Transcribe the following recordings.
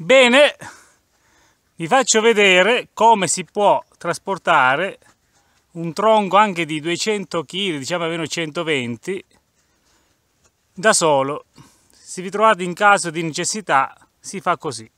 Bene, vi faccio vedere come si può trasportare un tronco anche di 200 kg, diciamo almeno 120, da solo. Se vi trovate in caso di necessità si fa così.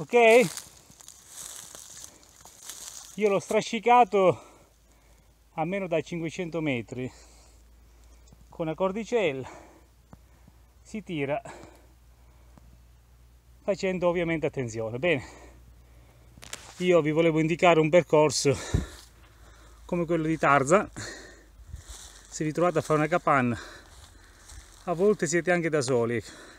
ok io l'ho strascicato a meno da 500 metri con una cordicella si tira facendo ovviamente attenzione bene io vi volevo indicare un percorso come quello di Tarza, se vi trovate a fare una capanna a volte siete anche da soli